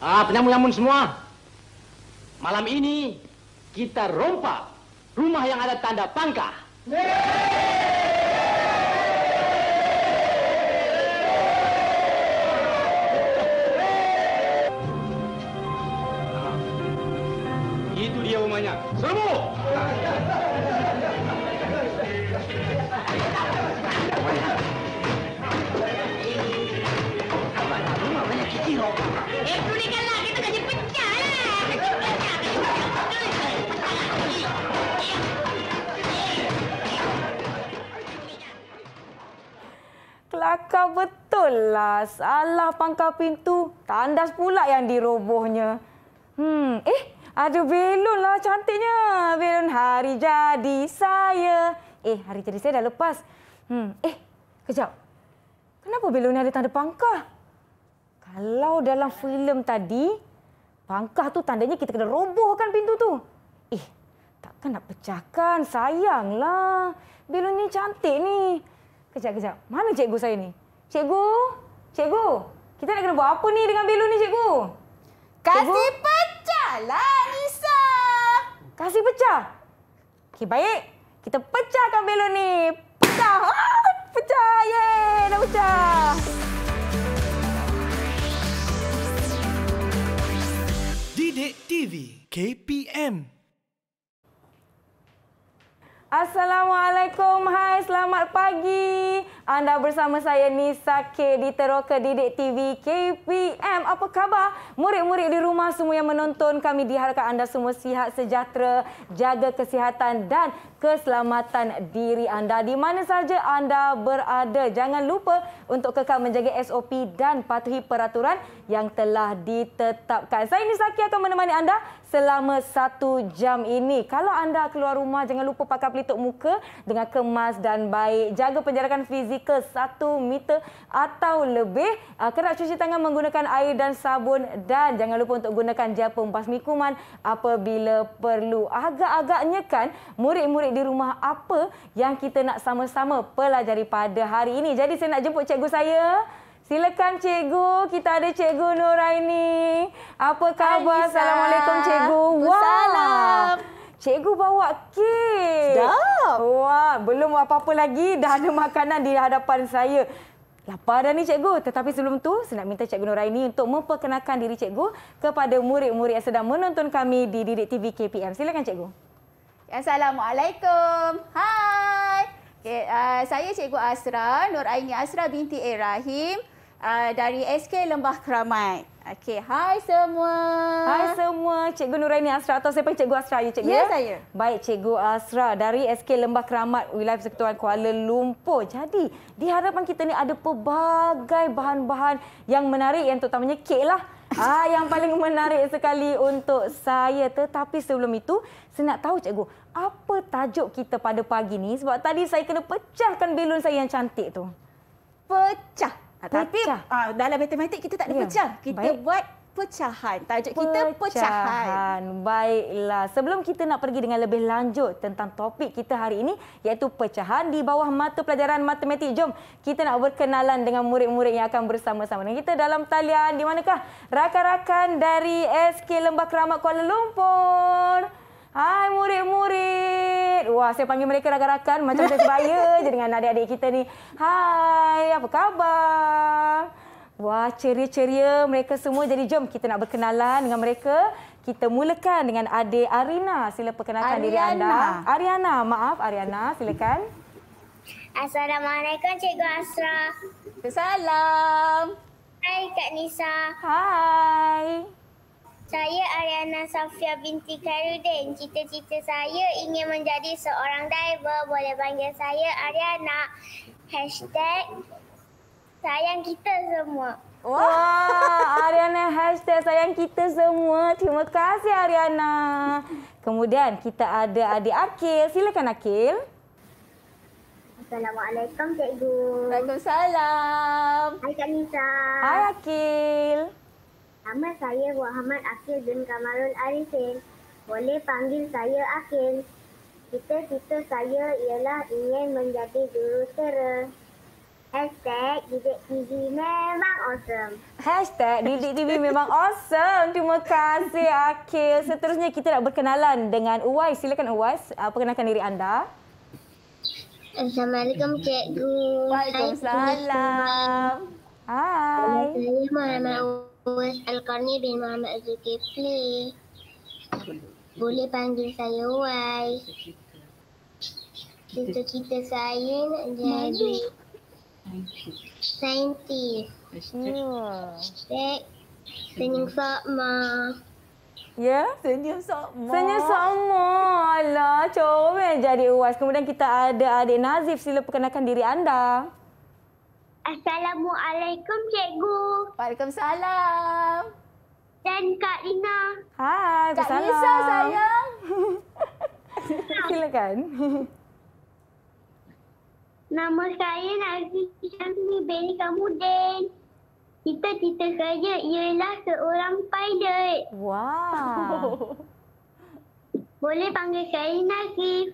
Ah, penyamun-nyamun semua. Malam ini kita rompak rumah yang ada tanda pangkah. Yeay! kakak betul lah. Salah pangkal pintu. Tandas pula yang dirobohnya. Hmm, eh, ada belon lah cantiknya. Belon hari jadi saya. Eh, hari jadi saya dah lepas. Hmm, eh, kejap. Kenapa belon ni ada tanda pangkah? Kalau dalam filem tadi, pangkah tu tandanya kita kena robohkan pintu tu. Eh, takkan nak pecahkan. Sayanglah. Belon ni cantik ni. Kejap, kejap. Mana cikgu saya ni? Cikgu? Cikgu? Kita nak kena buat apa ni dengan belu ni, cikgu? Kasih pecahlah, Nisa! Kasih pecah? Okey, baik. Kita pecahkan belu ni. Pecah! Ah, pecah! Yeay! Dah pecah! Didik TV KPM Assalamualaikum. Hai, selamat pagi. Anda bersama saya Nisa K di Teroka Didik TV KPM. Apa khabar? Murid-murid di rumah semua yang menonton kami diharapkan anda semua sihat sejahtera, jaga kesihatan dan keselamatan diri anda. Di mana saja anda berada, jangan lupa untuk kekal menjaga SOP dan patuhi peraturan yang telah ditetapkan. Saya Nisa K akan menemani anda selama satu jam ini. Kalau anda keluar rumah, jangan lupa pakai pelitup muka dengan kemas dan baik. Jaga penjarakan fizikal satu meter atau lebih. Ah, kerap cuci tangan menggunakan air dan sabun dan jangan lupa untuk gunakan gel pembasmi kuman apabila perlu. Agak-agaknya kan murid-murid di rumah apa yang kita nak sama-sama pelajari pada hari ini. Jadi saya nak jemput cikgu saya. Silakan cikgu, kita ada cikgu Nuraini. Apa khabar? Hai, Assalamualaikum cikgu. Wassalam. Cikgu bawa kek. Sedap. Wah, belum apa-apa lagi dah ada makanan di hadapan saya. Lapar dah ni cikgu. Tetapi sebelum tu, saya nak minta cikgu Nuraini untuk memperkenalkan diri cikgu kepada murid-murid yang sedang menonton kami di Didik TV KPM. Silakan cikgu. Assalamualaikum. Hai. Okay, uh, saya Cikgu Asra, Nur Aini Asra binti Ibrahim uh, dari SK Lembah Keramat. Okey, hai semua. Hai semua. Cikgu Nuraini Asra atau siapa Cikgu Asra? Ya, Cikgu? Ya, saya. Baik, Cikgu Asra dari SK Lembah Keramat, Wilayah Persekutuan Kuala Lumpur. Jadi, di hadapan kita ni ada pelbagai bahan-bahan yang menarik yang terutamanya kek lah. Ah, yang paling menarik sekali untuk saya. Tetapi sebelum itu, saya nak tahu Cikgu, apa tajuk kita pada pagi ni? Sebab tadi saya kena pecahkan belon saya yang cantik tu. Pecah. Ah, tapi uh, dalam matematik kita tak ada ya. pecah. Kita Baik. buat pecahan. Tajuk kita pecahan. pecahan. Baiklah. Sebelum kita nak pergi dengan lebih lanjut tentang topik kita hari ini iaitu pecahan di bawah mata pelajaran matematik. Jom kita nak berkenalan dengan murid-murid yang akan bersama-sama dengan kita dalam talian. Di manakah rakan-rakan dari SK Lembah Keramat Kuala Lumpur? Hai murid-murid. Wah, saya panggil mereka rakan-rakan macam saya sebaya je dengan adik-adik kita ni. Hai, apa khabar? Wah, ceria-ceria mereka semua. Jadi jom kita nak berkenalan dengan mereka. Kita mulakan dengan adik Arina. Sila perkenalkan Ariana. diri anda. Ariana, maaf Ariana, silakan. Assalamualaikum Cikgu Asra. Salam. Hai Kak Nisa. Hai. Saya Ariana Safia binti Khairuddin. Cita-cita saya ingin menjadi seorang diver. Boleh panggil saya Ariana. Hashtag sayang kita semua. Wah, Ariana hashtag sayang kita semua. Terima kasih Ariana. Kemudian kita ada adik Akil. Silakan Akil. Assalamualaikum, Cikgu. Waalaikumsalam. Hai, Kak Nisa. Hai, Akil. Nama saya Muhammad Akil bin Kamarul Arifin. Boleh panggil saya Akil. Cita-cita saya ialah ingin menjadi jurutera. Hashtag Didik TV memang awesome. Hashtag Didik TV memang awesome. Terima kasih Akil. Seterusnya kita nak berkenalan dengan Uwais. Silakan Uwais uh, perkenalkan diri anda. Assalamualaikum cikgu. Waalaikumsalam. Hai. Hai. Hai. Bos Alkor ni bin Muhammad Zulkifli. Boleh panggil saya Wai. Cita-cita saya nak jadi saintis. Cek. Senyum Sokma. Ya? Senyum Sokma. Senyum Sokma. Alah, comel jadi uas. Kemudian kita ada adik Nazif. Sila perkenalkan diri anda. Assalamualaikum cikgu. Waalaikumsalam. Dan Kak Lina. Hai, Kak bersalam. Lisa sayang. Silakan. Nama saya Nazi Syamsi Beni Kamudin. Cita-cita saya ialah seorang pilot. Wow. Boleh panggil saya Nazif.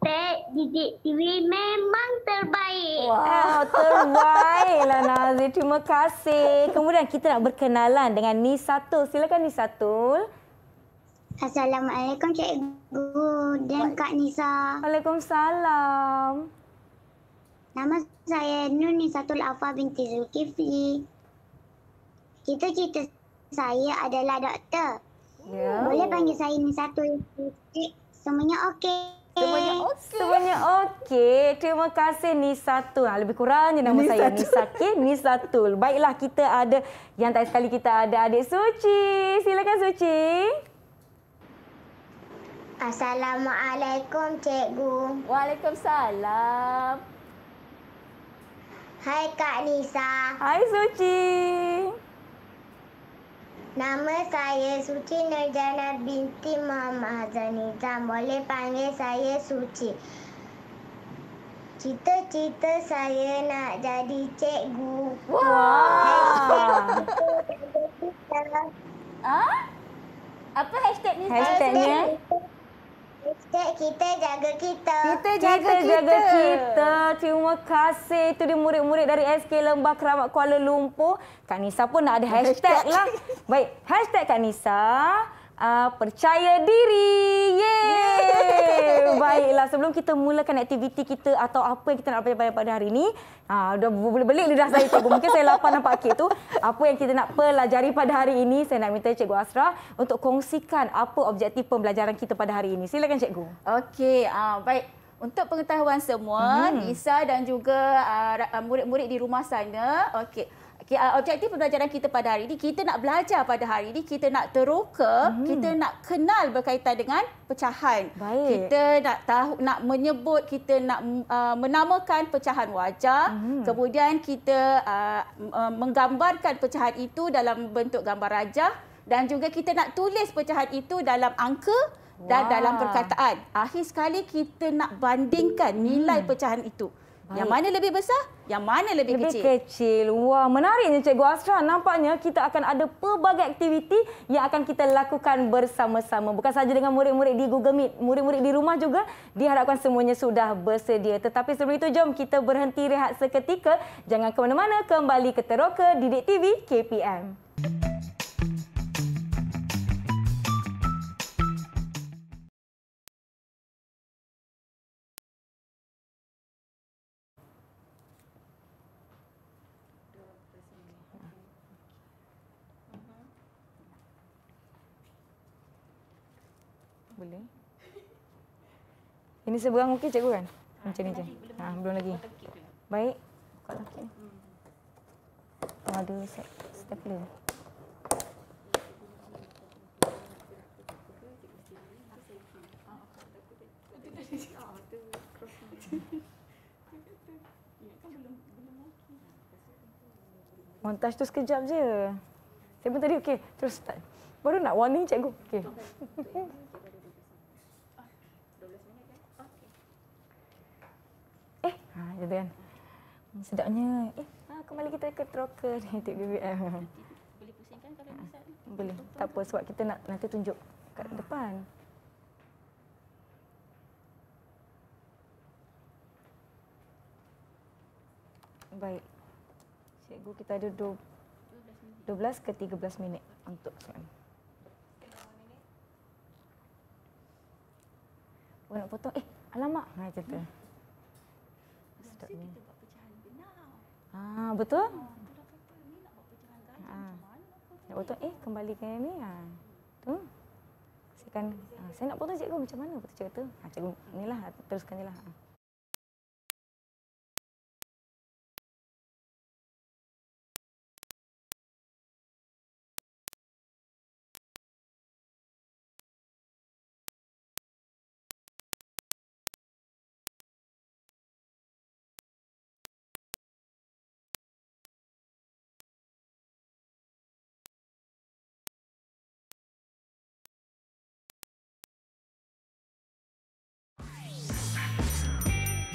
Pet Didik TV memang terbaik. Wow, terbaik lah Nazir. Terima kasih. Kemudian kita nak berkenalan dengan Nisatul. Silakan Nisatul. Assalamualaikum Cikgu dan Kak Nisa. Waalaikumsalam. Nama saya Nur Nisatul Afa binti Zulkifli. Cita-cita saya adalah doktor. Yeah. Boleh panggil saya Nisatul. Semuanya okey. Hmm, semuanya okey. Terima kasih Nisa Nisatul. Ah, lebih kurang je nama Nisatul. saya. Nisatul. Nisatul. Baiklah, kita ada yang tak sekali kita ada adik Suci. Silakan Suci. Assalamualaikum, Cikgu. Waalaikumsalam. Hai Kak Nisa. Hai Suci. Nama saya Suci Nurjana binti Mama Hazan Nizam. Boleh panggil saya Suci. Cita-cita saya nak jadi cikgu. Wah! Hashtag. Ha? Apa hashtag ni? Hashtagnya? Hashtag kita jaga kita. Kita jaga kita. kita. jaga kita. Terima kasih. Itu dia murid-murid dari SK Lembah Keramat Kuala Lumpur. Kanisa pun nak ada hashtag, lah. Baik, hashtag Kanisa. Kanisa uh, percaya diri. Yeay! Baiklah, sebelum kita mulakan aktiviti kita atau apa yang kita nak pelajari pada hari ini, uh, ah, dah boleh-boleh dah saya cikgu. Mungkin saya lapar nampak kek tu. Apa yang kita nak pelajari pada hari ini, saya nak minta Cikgu Asra untuk kongsikan apa objektif pembelajaran kita pada hari ini. Silakan Cikgu. Okey, uh, baik. Untuk pengetahuan semua, hmm. Isa dan juga murid-murid uh, di rumah sana, Okay. Okay, uh, objektif pembelajaran kita pada hari ini, kita nak belajar pada hari ini, kita nak teroka, hmm. kita nak kenal berkaitan dengan pecahan. Baik. Kita nak tahu, nak menyebut, kita nak uh, menamakan pecahan wajah, hmm. kemudian kita uh, uh menggambarkan pecahan itu dalam bentuk gambar rajah dan juga kita nak tulis pecahan itu dalam angka dan Wah. dalam perkataan. Akhir sekali kita nak bandingkan nilai hmm. pecahan itu. Yang mana lebih besar? Yang mana lebih, lebih kecil? kecil. Wah, menariknya Cikgu Astra. Nampaknya kita akan ada pelbagai aktiviti yang akan kita lakukan bersama-sama. Bukan saja dengan murid-murid di Google Meet. Murid-murid di rumah juga diharapkan semuanya sudah bersedia. Tetapi sebelum itu, jom kita berhenti rehat seketika. Jangan ke mana-mana. Kembali ke Teroka, Didik TV, KPM. Musik Ini seberang okey cikgu kan? Ha, macam ni je. Ah, belum, ha, belum lagi. Baik. Buka tangkit ni. step dulu. stapler. Montaj tu sekejap je. Saya pun tadi okey, terus start. Baru nak warning cikgu. Okey. gitu kan. Sedapnya, eh ha, kembali kita ke troker ni, tip BBM. Boleh pusingkan kalau misalnya? Boleh, tak apa sebab kita nak nanti tunjuk kat ah. depan. Baik. Cikgu kita ada 12 ke 13 minit untuk soalan. Oh, nak potong. Eh, alamak. Ha, cerita. Hmm kita buat Ah, betul? Ha. Betul lah, ah. eh kembalikan yang ni. Ha. Ah, tu. Saya kan ha, saya nak potong cikgu macam mana? Betul cikgu tu. Ha cikgu inilah teruskan jelah. Ha.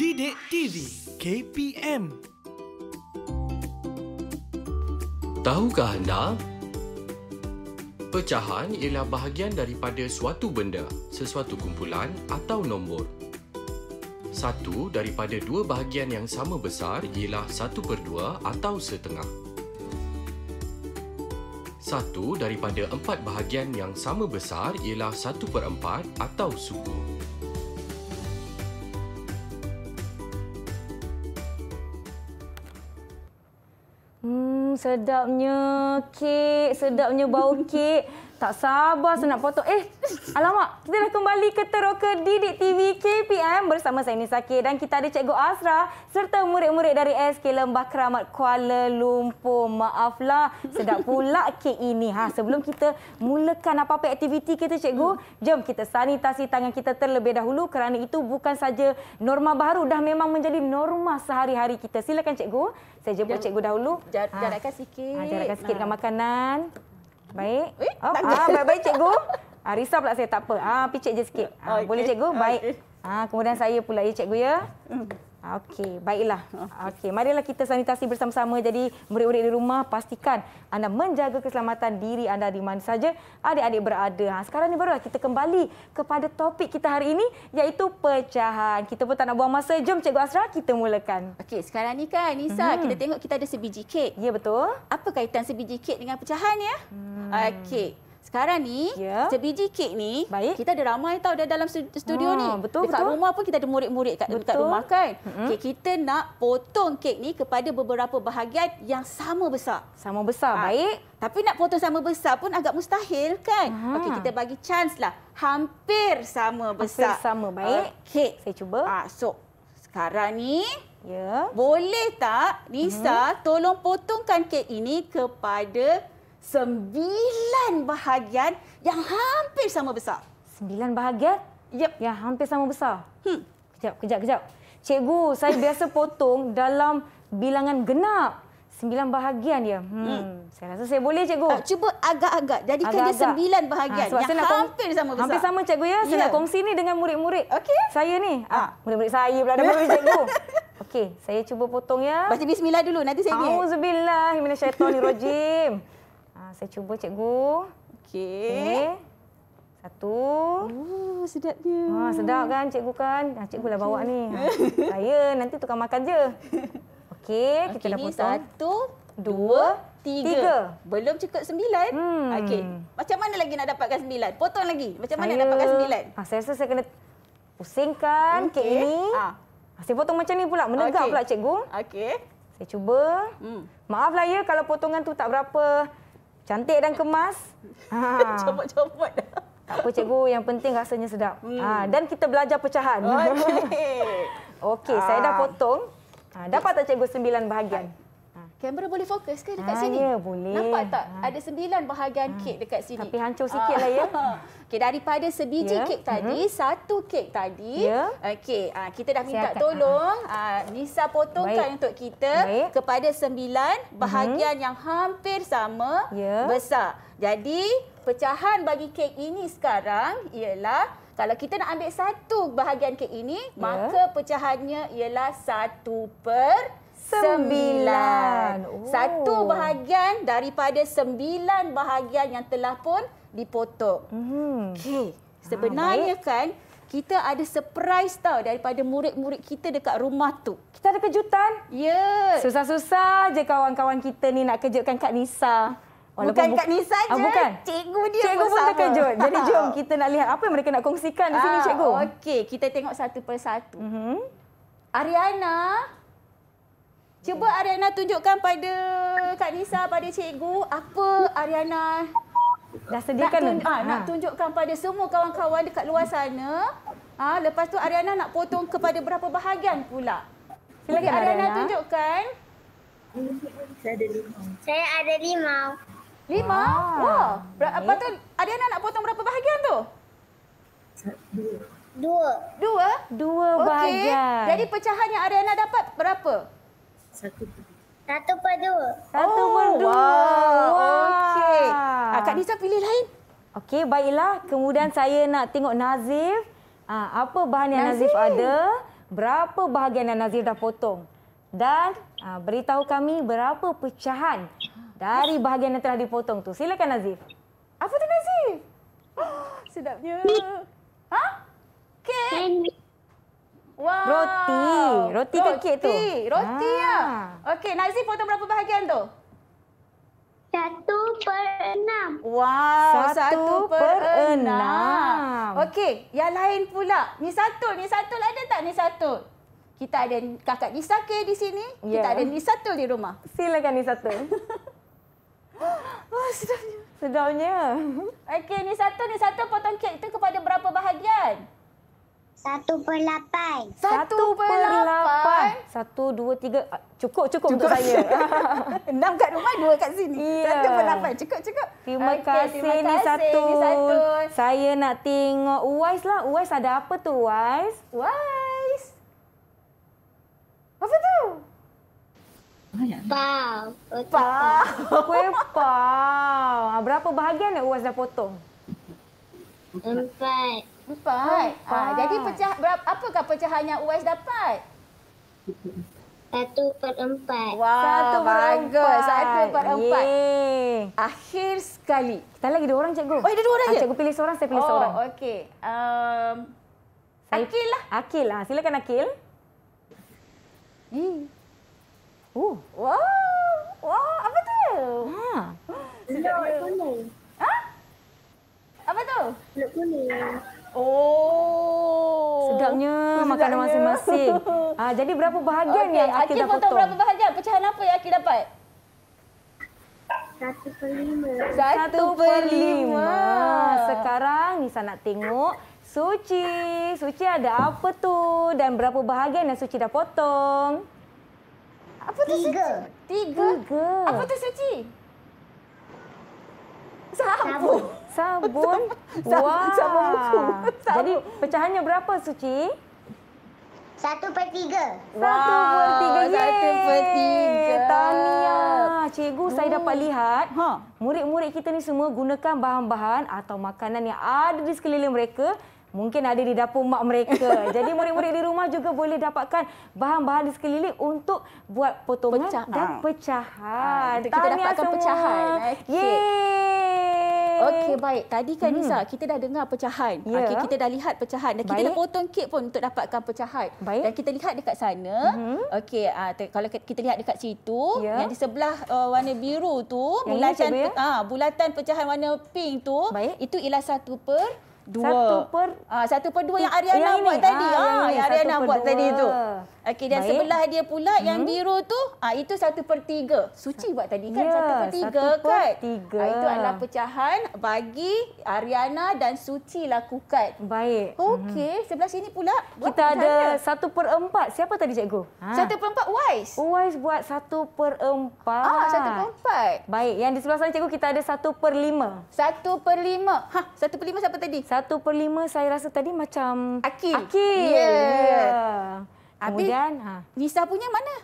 Bidik TV KPM Tahukah anda pecahan ialah bahagian daripada suatu benda, sesuatu kumpulan atau nombor. Satu daripada dua bahagian yang sama besar ialah satu per dua atau setengah. Satu daripada empat bahagian yang sama besar ialah satu per empat atau sukuk. sedapnya kek, sedapnya bau kek. Tak sabar saya nak potong. Eh, alamak. Kita dah kembali ke Teroka Didik TV KPM bersama saya ni Sakir dan kita ada Cikgu Asra serta murid-murid dari SK Lembah Keramat Kuala Lumpur. Maaflah, sedap pula kek ini. Ha, sebelum kita mulakan apa-apa aktiviti kita, Cikgu, jom kita sanitasi tangan kita terlebih dahulu kerana itu bukan saja norma baru, dah memang menjadi norma sehari-hari kita. Silakan, Cikgu. Saya jemput Cikgu dahulu. Ha. Jarakkan sikit. Ha, jarakkan sikit ha. dengan makanan. Baik. Eh, oh, ah, baik-baik cikgu. Ah, risau pula saya tak apa. Ah, picit je sikit. Ah, okay. boleh cikgu? Baik. Okay. Ah, kemudian saya pula ya cikgu ya. Mm. Okey, baiklah. Okey, marilah kita sanitasi bersama-sama. Jadi, murid-murid di rumah pastikan anda menjaga keselamatan diri anda di mana saja adik-adik berada. Ha, sekarang ni barulah kita kembali kepada topik kita hari ini iaitu pecahan. Kita pun tak nak buang masa. Jom Cikgu Asra kita mulakan. Okey, sekarang ni kan Nisa, hmm. kita tengok kita ada sebiji kek. Ya betul. Apa kaitan sebiji kek dengan pecahan ya? Hmm. Okey, sekarang ni, ya. sebiji kek ni, Baik. kita ada ramai tau dalam studio ha, ni. Betul, Dekat betul. rumah pun kita ada murid-murid kat, kat rumah kan. Mm-hmm. Okay, kita nak potong kek ni kepada beberapa bahagian yang sama besar. Sama besar, ha. baik. Tapi nak potong sama besar pun agak mustahil kan. Ha. Okey, kita bagi chance lah. Hampir sama besar. Hampir sama, baik. Kek. Saya cuba. Ha. So, sekarang ni, ya. boleh tak Nisa mm-hmm. tolong potongkan kek ini kepada sembilan bahagian yang hampir sama besar. Sembilan bahagian? Yep. Yang hampir sama besar? Hmm. Kejap, kejap, kejap. Cikgu, saya biasa potong dalam bilangan genap. Sembilan bahagian dia. Hmm. Hmm. Saya rasa saya boleh, cikgu. Ha, cuba agak-agak. Jadikan agak -agak. dia sembilan bahagian ha, yang hampir sama besar. Hampir sama, cikgu. Ya? Saya yeah. nak ya. kongsi ini dengan murid-murid okay. saya ni. Ah, ah. Murid-murid saya pula ada murid, cikgu. Okey, saya cuba potong ya. Baca bismillah dulu, nanti saya ingat. Auzubillah, Rojim. saya cuba cikgu. Okey. Okay. Satu. Ooh, sedapnya. Ha, sedap kan cikgu kan? Ha, cikgu lah bawa ni. Ha, saya nanti tukar makan je. Okey, kita okay, dah potong. Satu, dua, tiga. tiga. Belum cukup sembilan. Hmm. Okey, macam mana lagi nak dapatkan sembilan? Potong lagi. Macam saya, mana nak dapatkan sembilan? Ha, saya rasa saya kena pusingkan okay. kek ini. Ha. Saya potong macam ni pula. Menegak okay. pula cikgu. Okey. Saya cuba. Hmm. Maaflah ya kalau potongan tu tak berapa Cantik dan kemas. Ha. Copot-copot ha. Tak apa cikgu, yang penting rasanya sedap. Hmm. Ha. Dan kita belajar pecahan. Okey. Okey, ha. saya dah potong. Ha. Dapat tak cikgu sembilan bahagian? Ha. Kamera boleh fokus ke dekat ha, sini? Ya, boleh. Nampak ah. tak? Ha. Ada sembilan bahagian ha. kek dekat sini. Tapi hancur sikit ha. lah ya. Okay, daripada sebiji ya. kek mhm. tadi, uh -huh. satu kek tadi. Ya. Okay, ha, kita dah minta akan, tolong ha. Ha, Nisa potongkan Baik. untuk kita Baik. kepada sembilan mhm. bahagian uh -huh. yang hampir sama ya. besar. Jadi, pecahan bagi kek ini sekarang ialah kalau kita nak ambil satu bahagian kek ini, ya. maka pecahannya ialah satu per sembilan. Oh. Satu bahagian daripada sembilan bahagian yang telah pun dipotong. Mm-hmm. Okey, sebenarnya ha, kan kita ada surprise tau daripada murid-murid kita dekat rumah tu. Kita ada kejutan? Ya. Yeah. Susah-susah je kawan-kawan kita ni nak kejutkan Kak Nisa. Walaupun bukan Kak Nisa ah, je, ah, bukan. cikgu dia cikgu pun Cikgu pun sama. terkejut. Jadi jom kita nak lihat apa yang mereka nak kongsikan di sini, ah, cikgu. Okey, kita tengok satu persatu. Mm-hmm. Ariana, Cuba Ariana tunjukkan pada Kak Nisa, pada cikgu apa Ariana dah sediakan nak, tun ah, ha, ha. nak tunjukkan pada semua kawan-kawan dekat luar sana. Ha, lepas tu Ariana nak potong kepada berapa bahagian pula? Lagi Ariana, Ariana tunjukkan. Saya ada limau. Saya ada limau. Limau? Ah. Wah. Wow. Okay. tu Ariana nak potong berapa bahagian tu? Dua. Dua? Dua okay. bahagian. Jadi pecahan yang Ariana dapat Berapa? Satu per dua. Satu per dua. Satu oh, per dua. Wow. Okey. Ah, Kak Nisa pilih lain. Okey, baiklah. Kemudian saya nak tengok Nazif. Ah, apa bahan yang Nazif, Nazif ada. Berapa bahagian yang Nazif dah potong. Dan ah, beritahu kami berapa pecahan dari bahagian yang telah dipotong tu. Silakan Nazif. Apa tu Nazif? Oh, sedapnya. Ha? Kek. Okay. Wow. Roti. Roti ke kek tu? Roti ya. ah. ya. Okey, Nazi potong berapa bahagian tu? Satu per enam. Wow, satu, satu per, per enam. enam. Okey, yang lain pula. Ni satu, ni satu ada tak ni satu? Kita ada kakak Nisa ke di sini? Yeah. Kita ya. ada Nisa tu di rumah. Silakan Nisa tu. oh, sedapnya. Sedapnya. Okey, ni satu, ni satu potong kek tu kepada berapa bahagian? Satu per lapan. Satu per lapan? Satu, dua, tiga. Ah, cukup, cukup, cukup. untuk saya. Enam kat rumah, dua kat sini. Yeah. Satu per lapan. Cukup, cukup. Terima okay, kasih, ni satu. Saya nak tengok Uwais lah. Uwais ada apa tu, Uwais? Uwais. Apa tu? Pau. Pau. Kue pau. Ah, berapa bahagian Uwais dah potong? Empat. Empat. Ha, ah, jadi pecah berapa apakah pecahan yang UAS dapat? Satu per empat. Wah, wow, bagus. Satu per empat. Yeay. Akhir sekali. Kita lagi dua orang, cikgu. Oh, ada dua orang ah, je? Cikgu pilih seorang, saya pilih oh, seorang. Oh, okey. Um, Akil lah. Akil lah. Silakan Akil. Eh. Oh. Wow. Wow, apa tu? Ha. Sedap dia. Ha? Apa tu? Sedap kuning. Oh. Sedapnya makanan masing-masing. Ah, jadi berapa bahagian okay. yang Akil dapat? potong berapa bahagian? Pecahan apa yang Akil dapat? Satu per lima. Satu per lima. Sekarang Nisa nak tengok Suci. Suci ada apa tu? Dan berapa bahagian yang Suci dah potong? Apa tu Tiga. Suci? Tiga. Tiga. Apa tu Suci? Sabu sabun buah. Sabun buku. Jadi pecahannya berapa Suci? Satu per tiga. Satu per tiga. Satu per tiga. Tahniah. Cikgu hmm. saya dapat hmm. lihat ha. murid-murid kita ni semua gunakan bahan-bahan atau makanan yang ada di sekeliling mereka. Mungkin ada di dapur mak mereka. Jadi murid-murid di rumah juga boleh dapatkan bahan-bahan di sekeliling untuk buat potongan Pecah. dan ha. pecahan. Ha, kita Tahniah dapatkan semua. pecahan. Eh. Yeay. Okey baik. Tadi kan hmm. Nisa, kita dah dengar pecahan. Yeah. Okey kita dah lihat pecahan dan kita dah potong kek pun untuk dapatkan pecahan. Baik. Dan kita lihat dekat sana. Hmm. Okey uh, kalau kita lihat dekat situ yeah. yang di sebelah uh, warna biru tu bulatan ah uh, bulatan pecahan warna pink tu baik. itu ialah satu per dua. Satu per ah satu per dua yang Ariana yang buat tadi. Ah, ah yang Ariana buat dua. tadi tu. Okey dan Baik. sebelah dia pula hmm. yang biru tu ah itu satu per tiga. Suci buat tadi kan ya, satu per tiga satu kan. tiga. Uh, itu adalah pecahan bagi Ariana dan Suci lakukan. Baik. Okey hmm. sebelah sini pula kita ada satu per empat. Siapa tadi cikgu? Ha. Satu per empat Wise. Wise buat satu per empat. Ah satu per empat. Baik yang di sebelah sana cikgu kita ada satu per lima. Satu per lima. Hah satu per lima siapa tadi? Satu satu per lima saya rasa tadi macam... Akil. Akil. Yeah. Yeah. Kemudian... Habis, Nisa punya mana?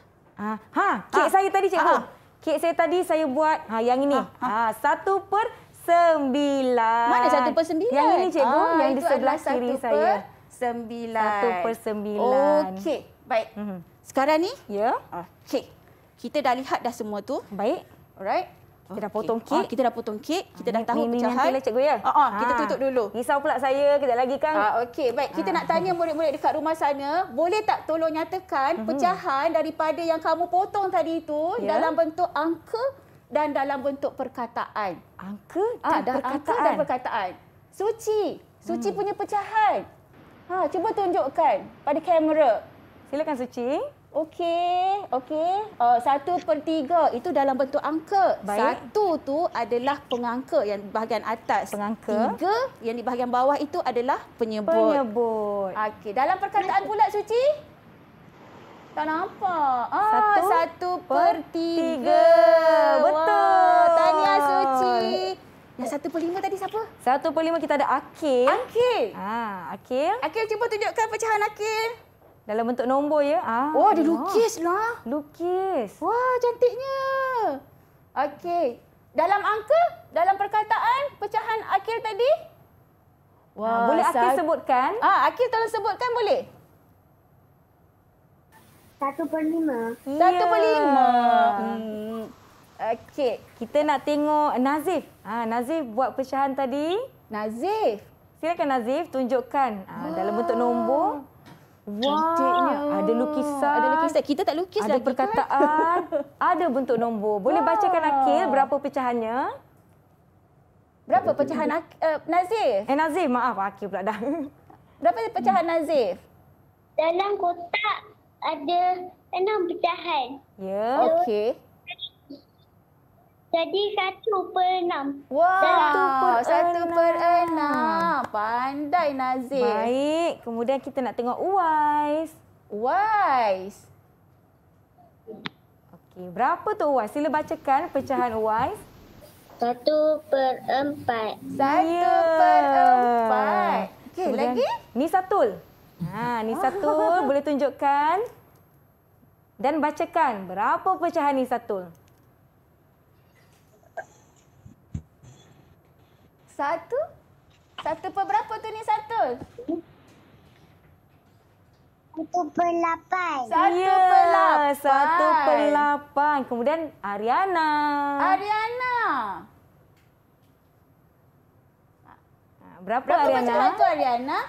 Ha, ha kek ha. saya tadi cikgu. Ha. Kek saya tadi saya buat ha, yang ini. Ha. Ha. Ha. Satu per sembilan. Mana satu per sembilan? Yang ini cikgu. Ha. Yang di sebelah kiri satu saya. Per sembilan. Satu per sembilan. Okey. Baik. Mhm. Sekarang ni, ya. Yeah. Okey. Kita dah lihat dah semua tu. Baik. Alright. Kita okay. dah potong kek. Oh, ah, kita dah potong kek. Kita dah tahu pecahan. Ini lah, cikgu ya? Uh ah, -huh. Ah, kita tutup dulu. Risau pula saya. Kita lagi kan. Uh, Okey, baik. Kita uh. nak tanya murid-murid dekat rumah sana. Boleh tak tolong nyatakan hmm. pecahan daripada yang kamu potong tadi itu yeah. dalam bentuk angka dan dalam bentuk perkataan? Angka dan, ah, dan perkataan? Angka dan perkataan. Suci. Suci hmm. punya pecahan. Ha, cuba tunjukkan pada kamera. Silakan Suci. Okey, okey. Uh, satu per tiga itu dalam bentuk angka. Baik. Satu tu adalah pengangka yang bahagian atas. Pengangka. Tiga yang di bahagian bawah itu adalah penyebut. Penyebut. Okey, dalam perkataan pula Suci? Tak nampak. Ah, satu, satu per tiga. tiga. Betul. Wah, tanya Suci. Yang satu per lima tadi siapa? Satu per lima kita ada Akil. Akil. Ah, Akil. Akil cuba tunjukkan pecahan Akil. Akil. Dalam bentuk nombor ya. Ah. Oh, ada lukis lah. Lukis. Wah, cantiknya. Okey. Dalam angka, dalam perkataan pecahan Akil tadi? Ah, Wah, ah, boleh Akil sebutkan? Ah, Akil tolong sebutkan boleh? 1/5. Ya. 1/5. Hmm. Okey, kita nak tengok Nazif. Ha, Nazif buat pecahan tadi. Nazif. Silakan Nazif tunjukkan ha, dalam bentuk nombor. Cantiknya. Ada lukisan. Ada lukisan. Kita tak lukis ada lagi. Ada kan? perkataan. Kan? ada bentuk nombor. Boleh wow. bacakan akhir berapa pecahannya? Berapa pecahan uh, Nazif? Eh Nazif, maaf Akil pula dah. berapa pecahan Nazif? Dalam kotak ada enam pecahan. Ya. Yeah. Okey. Jadi satu per enam. Wah, satu per enam. Pandai Nazir. Baik. Kemudian kita nak tengok Uwais. Uwais. Okey, berapa tu Uwais? Sila bacakan pecahan Uwais. Satu per empat. Satu yeah. per empat. Okey, lagi? Ni Satul. Ha, ni Satul boleh tunjukkan. Dan bacakan berapa pecahan ni Satul. Satu? Satu per berapa tu ni satu? Satu per lapan. Satu ya, per lapan. Satu per lapan. Kemudian Ariana. Ariana. Berapa, berapa Ariana? Berapa betul Ariana?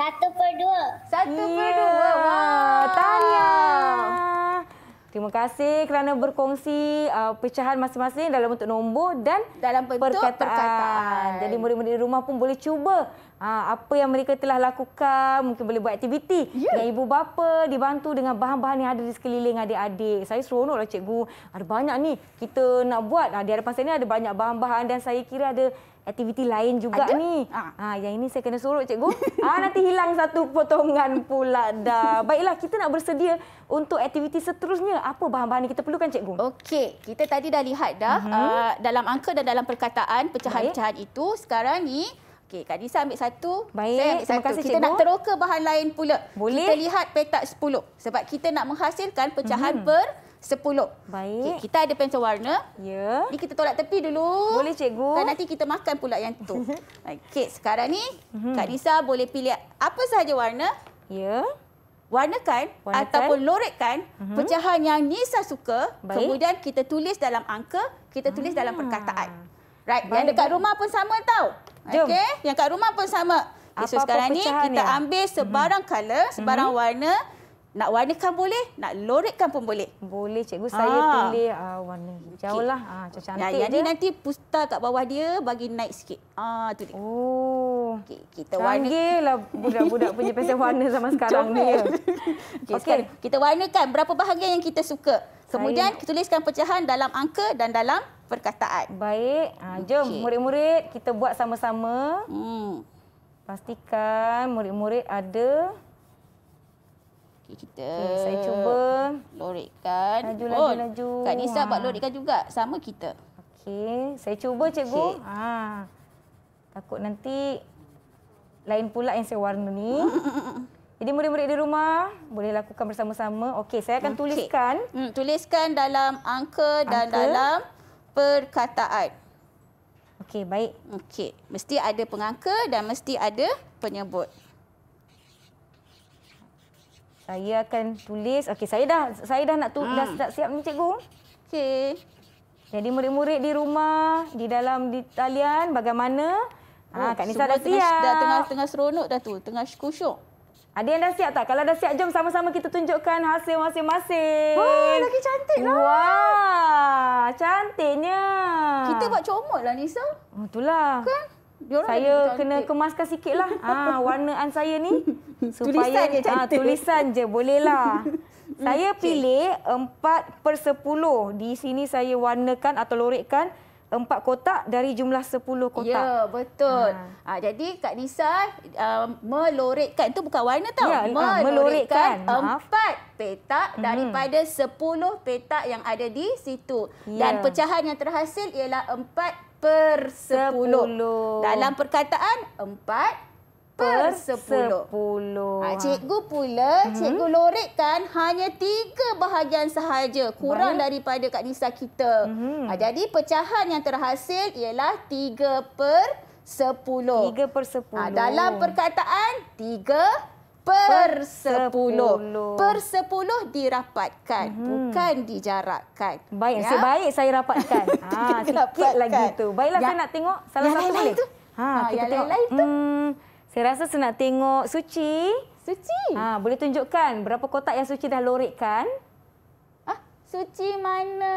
Satu per dua. Satu ya. per dua. Wah. Tahniah. Terima kasih kerana berkongsi uh, pecahan masing-masing dalam bentuk nombor dan dalam bentuk perkataan. perkataan. Jadi murid-murid di rumah pun boleh cuba uh, apa yang mereka telah lakukan. Mungkin boleh buat aktiviti yeah. dengan ibu bapa, dibantu dengan bahan-bahan yang ada di sekeliling adik-adik. Saya seronoklah cikgu. Ada banyak ni kita nak buat. Uh, di hadapan saya ni ada banyak bahan-bahan dan saya kira ada aktiviti lain juga Ada? ni. Ha. ha yang ini saya kena sorok cikgu. ha nanti hilang satu potongan pula dah. Baiklah kita nak bersedia untuk aktiviti seterusnya. Apa bahan-bahan yang kita perlukan cikgu? Okey, kita tadi dah lihat dah mm -hmm. uh, dalam angka dan dalam perkataan pecahan-pecahan itu. Sekarang ni Okey, Kak Nisa ambil satu. Baik, saya ambil terima satu. kasih Kita cikgu. nak teroka bahan lain pula. Boleh. Kita lihat petak 10. Sebab kita nak menghasilkan pecahan mm -hmm. per Sepuluh. Baik. Okay, kita ada pensel warna. Ya. Ini kita tolak tepi dulu. Boleh cikgu. Kan nanti kita makan pula yang tu. Okey, sekarang ni mhm. Kak Nisa boleh pilih apa sahaja warna. Ya. Warnakan, Warnakan. ataupun lorekkan uhum. pecahan yang Nisa suka. Baik. Kemudian kita tulis dalam angka, kita tulis ah. dalam perkataan. Right. Baik, yang dekat baik. rumah pun sama tau. Okay. yang dekat rumah pun sama. Okay, so sekarang ni kita ambil mhm. sebarang color, sebarang uhum. warna. Nak warnakan boleh, nak lorikkan pun boleh. Boleh, cikgu. Ha. Saya pilih ah. ah, uh, warna hijau lah. Okay. Ah, ya, Jadi nanti pusta kat bawah dia bagi naik sikit. Ah, tu dia. Oh. Okay, kita Canggihlah warna... Lah budak-budak punya pasal warna zaman sekarang ni. Okay, okay. Kita warnakan berapa bahagian yang kita suka. Kemudian saya... tuliskan pecahan dalam angka dan dalam perkataan. Baik. Ah, jom, murid-murid okay. kita buat sama-sama. Hmm. Pastikan murid-murid ada... Okey, kita okay, saya cuba lorekkan. Laju-laju. Oh, Kak Nisa ha. buat ah. lorekkan juga. Sama kita. Okey, saya cuba cikgu. Okay. Ha. Ah. Takut nanti lain pula yang saya warna ni. Mm, mm, mm, Jadi murid-murid di rumah boleh lakukan bersama-sama. Okey, saya akan okay. tuliskan. Hmm, tuliskan dalam angka dan angka. dalam perkataan. Okey, baik. Okey, mesti ada pengangka dan mesti ada penyebut saya akan tulis. Okey, saya dah saya dah nak tu hmm. dah siap ni cikgu. Okey. Jadi murid-murid di rumah, di dalam di talian bagaimana? Ah, oh, ha, Kak Nisa dah siap. Dah tengah tengah seronok dah tu, tengah kusyuk. Ada yang dah siap tak? Kalau dah siap, jom sama-sama kita tunjukkan hasil masing-masing. Wah, lagi cantik lah. Wah, cantiknya. Kita buat comot lah, Nisa. Oh, itulah. Kan? Diorang saya kena kemaskan sikit lah ah, warnaan saya ni. supaya, tulisan je ah, cantik. Tulisan je boleh lah. saya pilih 4 per 10. Di sini saya warnakan atau lorikkan empat kotak dari jumlah sepuluh kotak. Ya, betul. Ha. Ha, jadi Kak Nisa uh, meloretkan, itu bukan warna tau. Ya, ha, meloretkan empat petak hmm. daripada sepuluh petak yang ada di situ. Ya. Dan pecahan yang terhasil ialah empat per sepuluh. Dalam perkataan empat per sepuluh. Ha, cikgu pula, hmm. cikgu lorekkan hanya tiga bahagian sahaja. Kurang Baik. daripada Kak Nisa kita. Hmm. Ha, jadi pecahan yang terhasil ialah tiga per sepuluh. Tiga per sepuluh. Ha, dalam perkataan, tiga per sepuluh. Per sepuluh dirapatkan, hmm. bukan dijarakkan. Baik, ya? sebaik saya rapatkan. ha, sikit lagi itu. Baiklah, ya. saya nak tengok salah satu boleh. Itu. Ha, ha, kita yang lain-lain itu. Hmm saya Terasa senang tengok suci. Suci. Ha, boleh tunjukkan berapa kotak yang suci dah lorikkan? Ah, suci mana?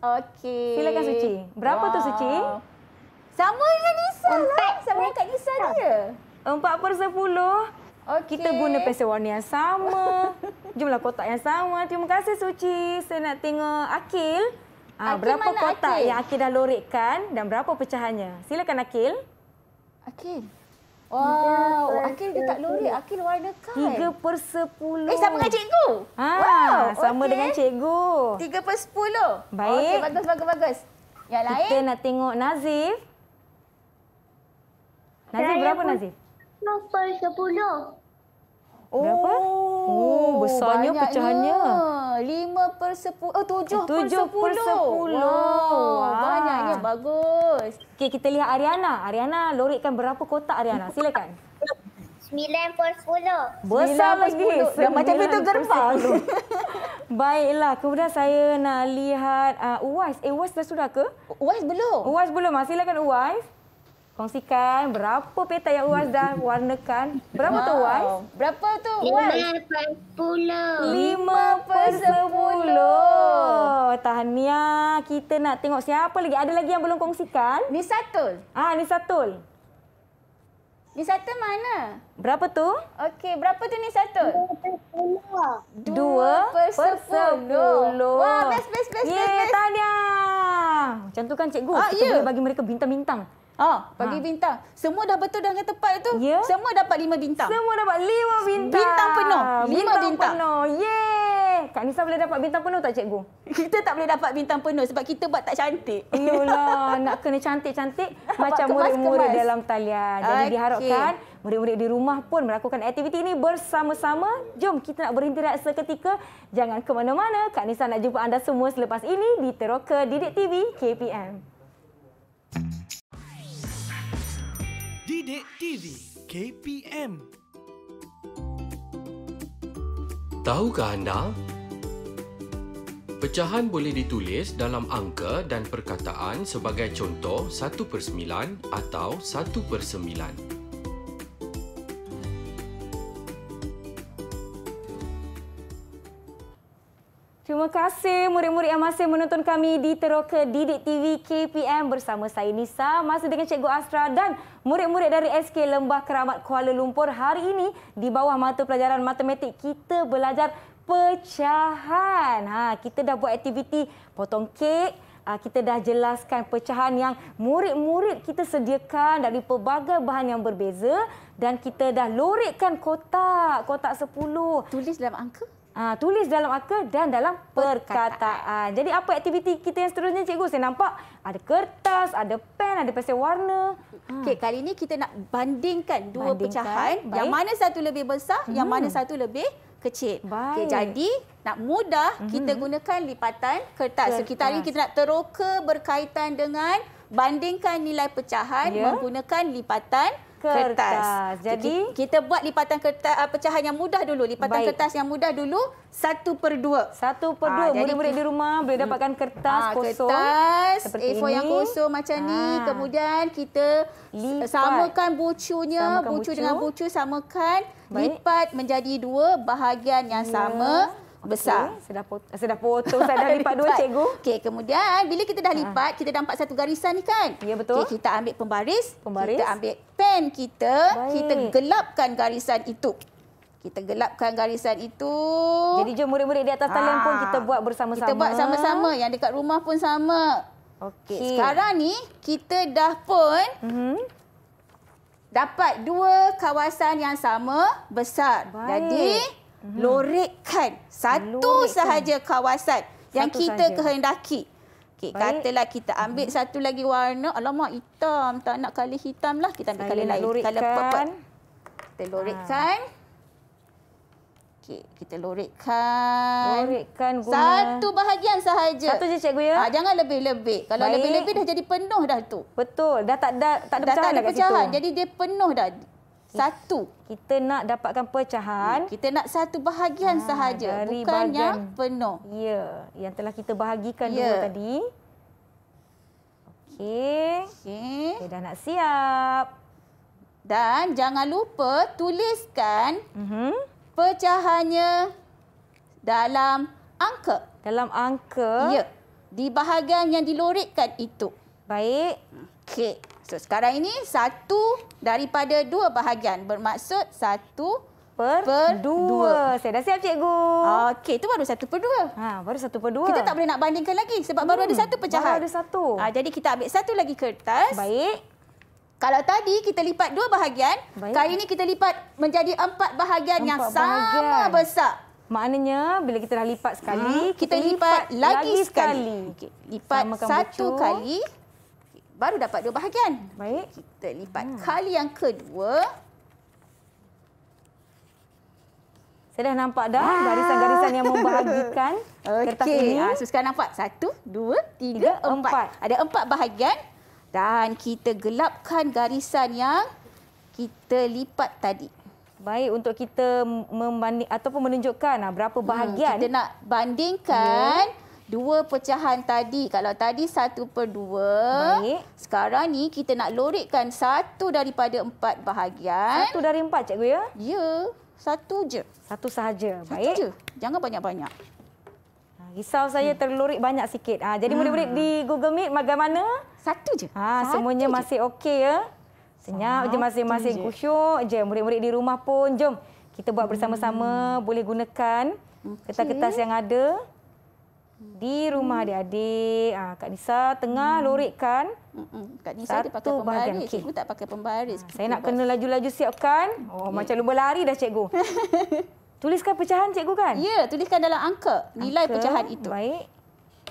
Okey. Silakan suci. Berapa wow. tu suci? Sama dengan Nisa lah. Sama dengan Nisa dia. Empat per sepuluh. Okay. Kita guna pensel warna yang sama. Jumlah kotak yang sama. Terima kasih Suci. Saya nak tengok Akil. Ah, Akil ha, berapa kotak Akil? yang Akil dah lorikkan dan berapa pecahannya. Silakan Akil. Akil. Wow, Akil dia tak lori. Akil warna kan? Tiga per sepuluh. Eh, sama dengan cikgu. Ha, wow, sama okay. dengan cikgu. Tiga per sepuluh. Baik. Okay, bagus, bagus, bagus. Yang lain? Kita nak tengok Nazif. Nazif, saya berapa Nazif? Nazif per sepuluh. Berapa? Oh, oh besarnya pecahannya. lima per sepuluh, Oh, 7, 7 per sepuluh Wow, wow. Banyaknya, bagus. Okey, kita lihat Ariana. Ariana, lorikkan berapa kotak Ariana? Silakan. sembilan per sepuluh, Besar lagi. Macam pintu gerbang. Baiklah, kemudian saya nak lihat uh, Uwais. Eh, Uwais dah sudah ke? Uwais belum. Uwais belum. Ah, silakan Uwais kongsikan berapa peta yang Wan dah warnakan. Berapa wow. tu Wan? Berapa tu Wan? 5 per 10. Tahniah. Kita nak tengok siapa lagi. Ada lagi yang belum kongsikan? Nisatul. Ah, Nisatul. Nisatul mana? Berapa tu? Okey, berapa tu Nisatul? 2 per 10. Wah, best, best, best, Yeay, best. Tahniah. Macam tu kan cikgu. Ah, kita yeah. boleh bagi mereka bintang-bintang. Ah, bagi ha. bintang. Semua dah betul dengan tepat tu. Yeah. Semua dapat lima bintang. Semua dapat lima bintang. Bintang penuh. Lima bintang. bintang. penuh. Yeay. Kak Nisa boleh dapat bintang penuh tak, cikgu? Kita tak boleh dapat bintang penuh sebab kita buat tak cantik. Iyalah nak kena cantik-cantik macam murid-murid dalam talian. Jadi okay. diharapkan murid-murid di rumah pun melakukan aktiviti ini bersama-sama. Jom kita nak berhenti rehat seketika. Jangan ke mana-mana. Kak Nisa nak jumpa anda semua selepas ini di Teroka Didik TV KPM. Didik TV KPM Tahukah anda Pecahan boleh ditulis dalam angka dan perkataan sebagai contoh 1 per 9 atau 1 per 9. Terima kasih murid-murid yang masih menonton kami di Teroka Didik TV KPM bersama saya Nisa masih dengan Cikgu Astra dan murid-murid dari SK Lembah Keramat Kuala Lumpur. Hari ini di bawah mata pelajaran matematik kita belajar pecahan. Ha, kita dah buat aktiviti potong kek, ha, kita dah jelaskan pecahan yang murid-murid kita sediakan dari pelbagai bahan yang berbeza dan kita dah lorikkan kotak, kotak 10. Tulis dalam angka? Ha, tulis dalam akta dan dalam perkataan. perkataan. Jadi apa aktiviti kita yang seterusnya cikgu? Saya nampak ada kertas, ada pen, ada pensel warna. Hmm. Okey, kali ini kita nak bandingkan dua bandingkan. pecahan. Baik. Yang mana satu lebih besar, hmm. yang mana satu lebih kecil. Okey, jadi nak mudah hmm. kita gunakan lipatan kertas. kertas. So, kita kita nak teroka berkaitan dengan bandingkan nilai pecahan ya. menggunakan lipatan kertas. kertas. Jadi kita, kita buat lipatan kertas uh, pecahan yang mudah dulu, lipatan Baik. kertas yang mudah dulu satu per dua. Satu per ah, dua. Murid-murid di rumah hmm. boleh dapatkan kertas ha, kosong. Kertas. Seperti A4 ini. yang kosong macam ha. ni. Kemudian kita lipat. samakan bucunya. Samakan bucu, bucu dengan bucu samakan. Baik. Lipat menjadi dua bahagian yang ya. sama besar. Okay. Saya dah potong, saya dah potong, saya dah lipat dua cikgu. Okey, kemudian bila kita dah ah. lipat, kita dapat satu garisan ni kan? Ya betul. Okay, kita ambil pembaris, pembaris, kita ambil pen kita, Baik. kita gelapkan garisan itu. Kita gelapkan garisan itu. Jadi jom murid-murid di atas talian pun ah. kita buat bersama-sama. Kita buat sama-sama, yang dekat rumah pun sama. Okey. Okay. Sekarang ni kita dah pun mm -hmm. dapat dua kawasan yang sama besar. Baik. Jadi -hmm. lorekkan satu lorekkan. sahaja kawasan yang satu kita sahaja. kehendaki. Okey, katalah kita ambil mm -hmm. satu lagi warna. Alamak, hitam. Tak nak kali hitam lah. Kita ambil kali lain. Kali purple. Kita lorekkan. Okey, kita lorekkan. Lorekkan guna. Satu bahagian sahaja. Satu je, Cikgu ya. Ha, jangan lebih-lebih. Kalau lebih-lebih dah jadi penuh dah tu. Betul. Dah tak ada, tak ada pecahan Jadi dia penuh dah satu kita nak dapatkan pecahan ya, kita nak satu bahagian ha, sahaja dari bukan bahagian yang penuh ya yang telah kita bahagikan ya. dulu tadi okey okey okay, dah nak siap dan jangan lupa tuliskan uh-huh. pecahannya dalam angka dalam angka ya di bahagian yang dilorikkan itu baik okey So sekarang ini satu daripada dua bahagian bermaksud satu per, per dua. dua. Saya dah siap cikgu. Okey, itu baru satu per dua. Ha, baru satu per dua. Kita tak boleh nak bandingkan lagi sebab hmm. baru ada hmm, satu pecahan. Baru ada satu. Ha, jadi kita ambil satu lagi kertas. Baik. Kalau tadi kita lipat dua bahagian, Baik. kali ini kita lipat menjadi empat bahagian empat yang bahagian. sama besar. Maknanya bila kita dah lipat sekali, hmm. kita, kita lipat, lipat lagi, lagi sekali. sekali. Okay. Lipat Samakan satu bucu. kali baru dapat dua bahagian. Baik. Kita lipat hmm. kali yang kedua. Saya dah nampak dah garisan-garisan ah. yang membahagikan okay. kertas ini. Ha, so sekarang nampak? Satu, dua, tiga, tiga empat. empat. Ada empat bahagian. Dan kita gelapkan garisan yang kita lipat tadi. Baik, untuk kita membanding ataupun menunjukkan ah, berapa bahagian. Hmm, kita nak bandingkan... Yeah dua pecahan tadi. Kalau tadi satu per dua. Baik. Sekarang ni kita nak lorikkan satu daripada empat bahagian. Satu dari empat cikgu ya? Ya. Satu je. Satu sahaja. Satu Baik. je. Jangan banyak-banyak. Ha, risau saya terlurik banyak sikit. Ha, jadi hmm. murid-murid di Google Meet bagaimana? Satu je. Ha, Satu semuanya je. masih okey ya. Senyap Satu je masing-masing kusyuk je. Murid-murid di rumah pun. Jom kita buat bersama-sama. Hmm. Boleh gunakan kertas-kertas yang ada di rumah hmm. adik-adik. Ah Kak Nisa tengah hmm. lorikkan. Hmm. Kak Nisa dia pakai pembaris. Okay. Cikgu tak pakai pembaris. Ha, saya nak kena laju-laju siapkan. Mm. Oh okay. macam lumba lari dah cikgu. tuliskan pecahan cikgu kan? Ya, tuliskan dalam angka nilai pecahan itu. Baik.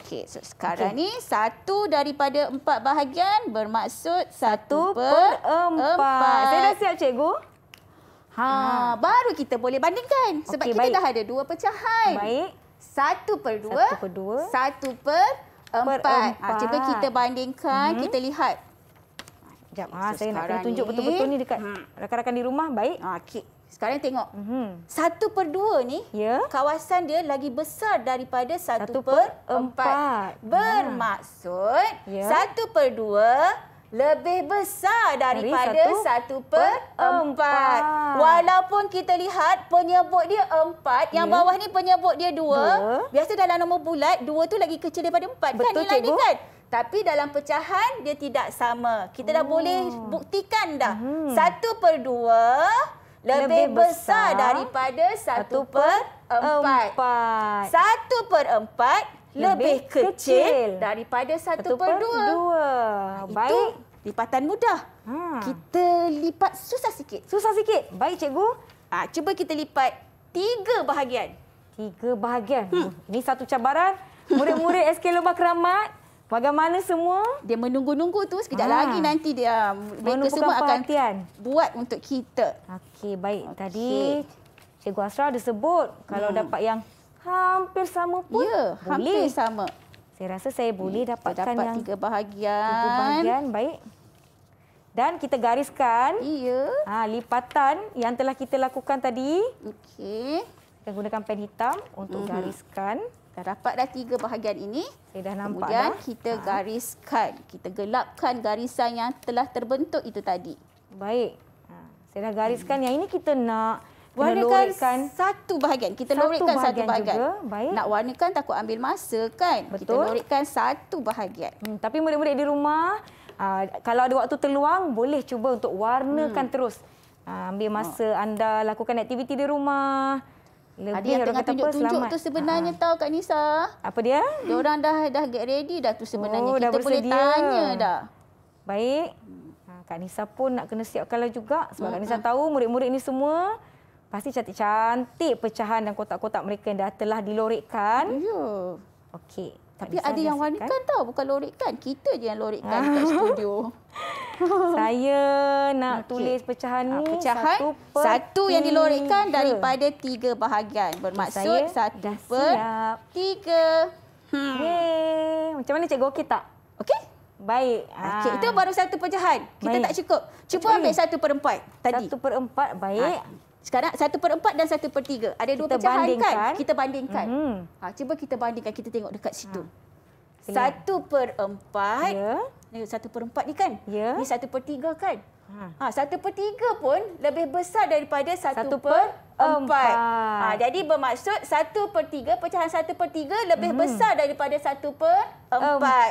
Okay. so sekarang okay. ni satu daripada empat bahagian bermaksud satu per, per empat. empat. Saya dah siap cikgu. Ha, ha. baru kita boleh bandingkan sebab okay, kita dah ada dua pecahan. Baik. Satu per dua, satu per dua, satu per 4. Ah, cuba kita bandingkan, mm -hmm. kita lihat. Sekejap, ha, so saya nak kena tunjuk betul-betul ni dekat hmm. rakan-rakan hmm. di rumah, baik. Ah, okay. Sekarang tengok. Mm -hmm. 1 per dua ni, yeah. kawasan dia lagi besar daripada satu 1 per empat. 4. Bermaksud yeah. 1 per dua lebih besar daripada satu per empat. Walaupun kita lihat penyebut dia empat, yang yeah. bawah ni penyebut dia dua. Biasa dalam nombor bulat, dua tu lagi kecil daripada empat kan nilai cikgu. kan? Tapi dalam pecahan, dia tidak sama. Kita dah oh. boleh buktikan dah. Hmm. Satu hmm. per dua lebih, lebih besar, besar daripada satu per empat. Satu per empat lebih kecil, kecil daripada 1 per 2. Baik. Itu lipatan mudah. Hmm. Kita lipat susah sikit. Susah sikit. Baik, cikgu. Ha, cuba kita lipat tiga bahagian. Tiga bahagian. Hmm. Oh, ini satu cabaran. Murid-murid SK Lomba Keramat. Bagaimana semua? Dia menunggu-nunggu tu sekejap ha. lagi nanti dia mereka semua perhatian. akan buat untuk kita. Okey, baik. Okay. Tadi Cikgu Asra ada sebut kalau hmm. dapat yang hampir sama pun ya, boleh. hampir sama. Saya rasa saya boleh hmm, dapatkan dapat yang tiga bahagian. Tiga bahagian, baik. Dan kita gariskan Iya. ha, lipatan yang telah kita lakukan tadi. Okey. Kita gunakan pen hitam untuk mm -hmm. gariskan. Dah dapat dah tiga bahagian ini. Saya dah nampak Kemudian dah. Kemudian kita ha. gariskan. Kita gelapkan garisan yang telah terbentuk itu tadi. Baik. Ha. Saya dah gariskan. Hmm. Yang ini kita nak warnakan satu bahagian. Kita satu lorekkan bahagian satu bahagian. Baik. Nak warnakan takut ambil masa kan? Betul. Kita lorekkan satu bahagian. Hmm, tapi murid-murid di rumah, aa, ah, kalau ada waktu terluang, boleh cuba untuk warnakan hmm. terus. Aa, ah, ambil oh. masa oh. anda lakukan aktiviti di rumah. Lebih ada yang tengah tunjuk-tunjuk tu sebenarnya aa. Ah. tahu Kak Nisa. Apa dia? Orang dah dah get ready dah tu sebenarnya. Oh, Kita dah boleh tanya dah. Baik. Kak Nisa pun nak kena siapkan juga. Sebab mm. Kak Nisa hmm. tahu murid-murid ni semua... Pasti cantik-cantik pecahan dan kotak-kotak mereka yang dah telah dilorikkan. Ya. Okey. Tapi ada yang warnakan tahu? bukan lorikan, Kita je yang lorikkan ah. dekat studio. Saya nak okay. tulis pecahan ah, ni. Pecahan satu, per satu yang dilorikan tiga. daripada tiga bahagian. Bermaksud Saya satu dah per siap. tiga. Hmm. Yeay. Macam mana cikgu okey tak? Okey. Baik. Okay, ah, itu ah. baru satu pecahan. Kita baik. tak cukup. Cuba ambil satu per empat tadi. Satu per empat, baik. Ha. Sekarang satu per empat dan satu per tiga Ada dua kita pecahan bandingkan. kan? Kita bandingkan. Mm -hmm. ha, cuba kita bandingkan. Kita tengok dekat situ. Ha. 1 per 4. Ya. satu per empat ni kan? Ya. Ini 1 per tiga kan? Ha. Ha, 1 per tiga pun lebih besar daripada satu 1 per 4. Empat. Ha, jadi bermaksud satu per tiga, pecahan satu per tiga lebih hmm. besar daripada satu per empat.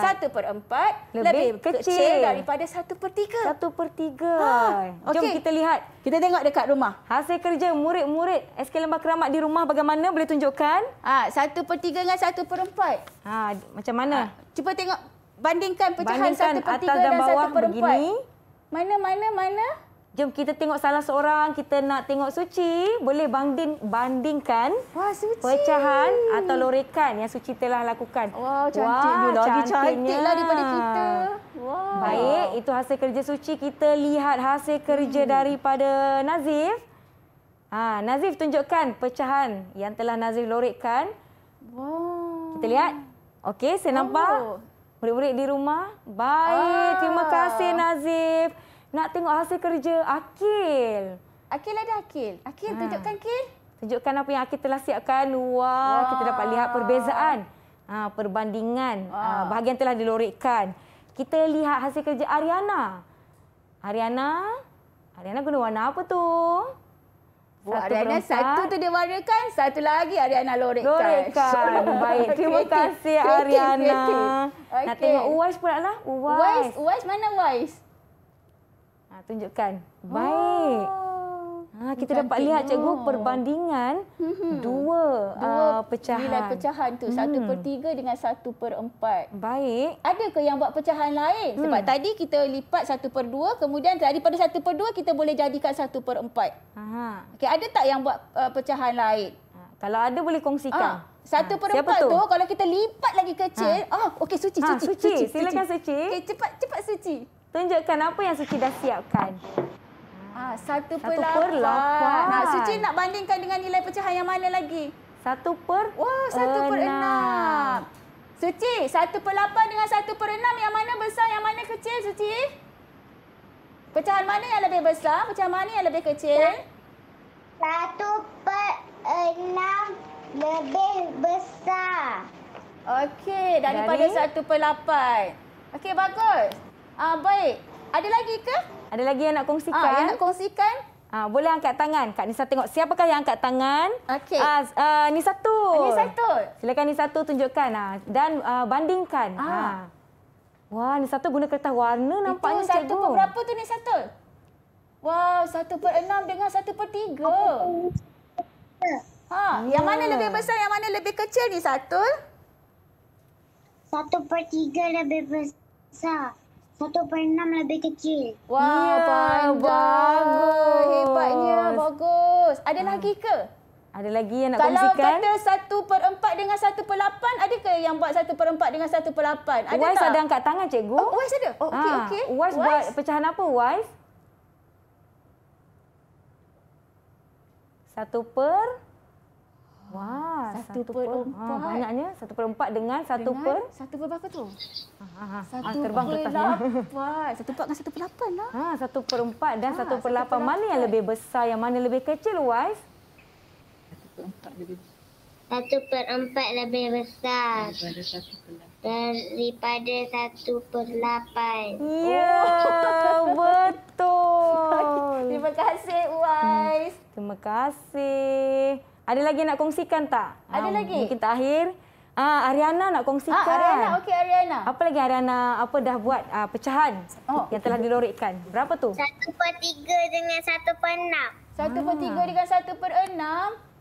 Satu per empat lebih, lebih kecil. kecil daripada satu per tiga. Satu per tiga. Ha, ah, okay. Jom kita lihat. Kita tengok dekat rumah. Hasil kerja murid-murid SK Lembah Keramat di rumah bagaimana boleh tunjukkan? Ha, satu per tiga dengan satu per empat. Ha, macam mana? Ha, cuba tengok. Bandingkan pecahan satu per tiga dan satu per empat. Mana, mana, mana? Jom kita tengok salah seorang kita nak tengok suci boleh banding bandingkan Wah, suci. pecahan atau lorekan yang suci telah lakukan. Wah cantik juga lagi cantiknya. cantiklah daripada kita. Wow. Baik itu hasil kerja suci kita lihat hasil kerja hmm. daripada Nazif. Ha, Nazif tunjukkan pecahan yang telah Nazif lorekkan. Wow. Kita lihat. Okey saya nampak. Oh. Murid-murid di rumah. Baik ah. terima kasih Nazif nak tengok hasil kerja Akil. Akil ada Akil. Akil ha. tunjukkan Akil. Tunjukkan apa yang Akil telah siapkan. Wah, Wah. kita dapat lihat perbezaan. Ha, perbandingan. Ha, bahagian telah dilorekkan. Kita lihat hasil kerja Ariana. Ariana. Ariana guna warna apa tu? Satu Ariana satu tu dia warnakan, satu lagi Ariana lorekkan. Lorekkan. Baik. Terima kreatif. kasih Ariana. Kreatif, Okay. Nak tengok Uwais pula lah. Uwais. Uwais, Uwais mana Uwais? Ha, tunjukkan. Baik. Oh, ha, kita dapat lihat cikgu oh. perbandingan mm-hmm. dua, dua uh, pecahan. Nilai pecahan tu hmm. satu per tiga dengan satu per empat. Baik. Adakah yang buat pecahan lain? Sebab hmm. tadi kita lipat satu per dua, kemudian daripada satu per dua kita boleh jadikan satu per empat. Okay, ada tak yang buat uh, pecahan lain? Ha, kalau ada boleh kongsikan. Ah, ha. Satu per empat tu, kalau kita lipat lagi kecil. Ha. Oh, okey, suci, ha, suci, suci, suci. Silakan suci. Okay, cepat, cepat suci. Tunjukkan apa yang Suci dah siapkan. Ah, satu, satu per lapan. lapan. Nah, Suci nak bandingkan dengan nilai pecahan yang mana lagi? Satu per Wah, satu enam. per enam. Suci, satu per lapan dengan satu per enam yang mana besar, yang mana kecil, Suci? Pecahan mana yang lebih besar, pecahan mana yang lebih kecil? Satu per enam lebih besar. Okey, daripada satu per lapan. Okey, bagus. Ah baik. Ada lagi ke? Ada lagi yang nak kongsikan? Ah, yang nak kongsikan? Ah boleh angkat tangan. Kak Nisa tengok siapakah yang angkat tangan? Okey. Ah, ah ni satu. Ah, ni satu. Silakan ni satu tunjukkan ah dan ah, bandingkan. Ah. ah. Wah, ni satu guna kertas warna nampaknya Itu satu cikgu. berapa tu ni satu? Wah, satu per enam dengan satu per tiga. Ha, yeah. Yang mana lebih besar, yang mana lebih kecil ni, satu? Satu per tiga lebih besar per enam lebih kecil. Wah, ya, bagus. Hebatnya, bagus. Ada ha. lagi ke? Ada lagi yang nak Kalau kongsikan? Kalau kata 1 per empat dengan satu per 8, ke yang buat satu per empat dengan satu per lapan? Ada wife tak? ada angkat tangan, cikgu. Oh, wife ada? Oh, okey, ah, okey. Wife buat pecahan apa, wife? satu per... Wah, satu, satu per, empat. Ha, banyaknya, satu per empat dengan satu dengan per... Satu per berapa tu? Ha, ha, ha. Satu ha, per lapan. Satu per dengan satu per lapan lah. Ha, satu per empat dan ha, satu, per lapan. Mana yang lebih besar, yang mana lebih kecil, Wais? Satu per empat lebih besar. Satu per empat lebih besar. Daripada satu per lapan. Ya, oh. betul. Terima kasih, Wais. Hmm, terima kasih. Ada lagi nak kongsikan tak? Ada um, lagi. Mungkin terakhir. Ah, Ariana nak kongsikan. Ah, Ariana, okey Ariana. Apa lagi Ariana, apa dah buat uh, pecahan oh, yang telah dilorikkan? Berapa tu? 1 per 3 dengan 1 per 6. 1 ah. per 3 dengan 1 per 6?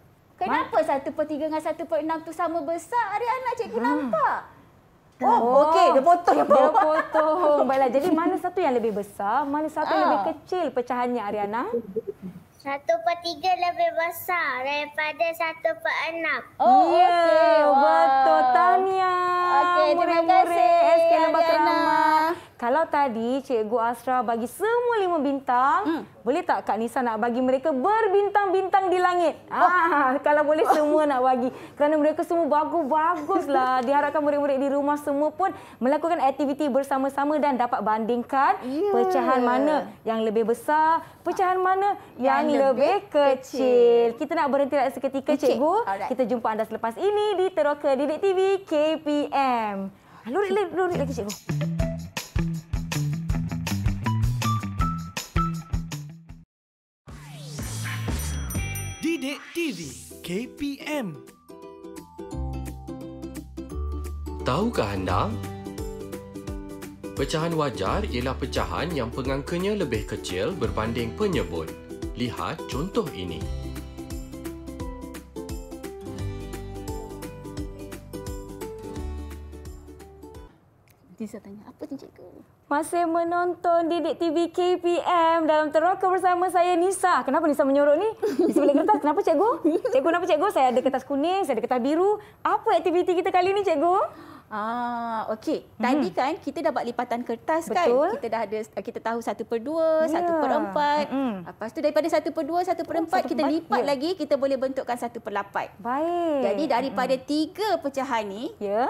Kenapa Satu per tiga dengan satu per enam tu sama besar Ariana? Cikgu hmm. nampak? Oh, oh, oh okey. Dia potong. Dia potong. potong. Baiklah, jadi mana satu yang lebih besar, mana satu ah. yang lebih ah. kecil pecahannya Ariana? Satu per tiga lebih besar daripada satu per enam. Oh, ya. Yeah, okay. wow. Betul. Tahniah. Okey, terima kasih. Murid-murid SK Lembah Kerama kalau tadi Cikgu Asra bagi semua lima bintang, hmm. boleh tak Kak Nisa nak bagi mereka berbintang-bintang di langit? Oh. Ah, kalau boleh semua nak bagi. Kerana mereka semua bagus-baguslah. Diharapkan murid-murid di rumah semua pun melakukan aktiviti bersama-sama dan dapat bandingkan yeah. pecahan mana yang lebih besar, pecahan mana yang, yang lebih, lebih kecil. kecil. Kita nak berhenti lagi seketika, Cik. Cikgu. Alright. Kita jumpa anda selepas ini di Teroka Didik TV KPM. Lurik lagi, Lurik lagi, Cikgu. Bidik TV KPM Tahukah anda? Pecahan wajar ialah pecahan yang pengangkanya lebih kecil berbanding penyebut. Lihat contoh ini. Tiza tanya, apa ni Masih menonton Didik TV KPM dalam teroka bersama saya Nisa. Kenapa Nisa menyorok ni? Di sebelah kertas, kenapa cikgu? Cikgu, kenapa cikgu? Saya ada kertas kuning, saya ada kertas biru. Apa aktiviti kita kali ni cikgu? Ah, okey. Hmm. Tadi hmm. kan kita dapat lipatan kertas Betul. kan? Kita dah kan? ada eh, kita tahu 1/2, 1/4. Yeah. Lepas tu daripada 1/2, 1/4 oh, kita lipat empat. Ya. lagi, kita boleh bentukkan 1/8. Baik. Jadi daripada mm. tiga pecahan ni, ya. Yeah.